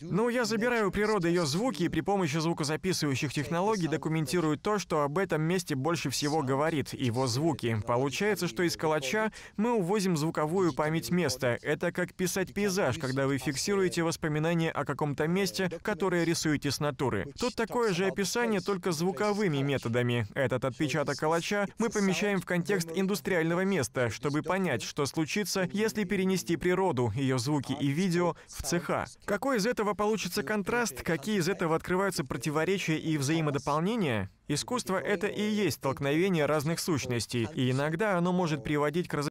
Но ну, я забираю у природы ее звуки и при помощи звукозаписывающих технологий документирую то, что об этом месте больше всего говорит, его звуки. Получается, что из калача мы увозим звуковую память места. Это как писать пейзаж, когда вы фиксируете воспоминания о каком-то месте, которое рисуете с натуры. Тут такое же описание, только звуковыми методами. Этот отпечаток калача мы помещаем в контекст индустриального места, чтобы понять, что случится, если перенести природу, ее звуки и видео в цеха. Какой какой из этого получится контраст, какие из этого открываются противоречия и взаимодополнения, искусство — это и есть столкновение разных сущностей, и иногда оно может приводить к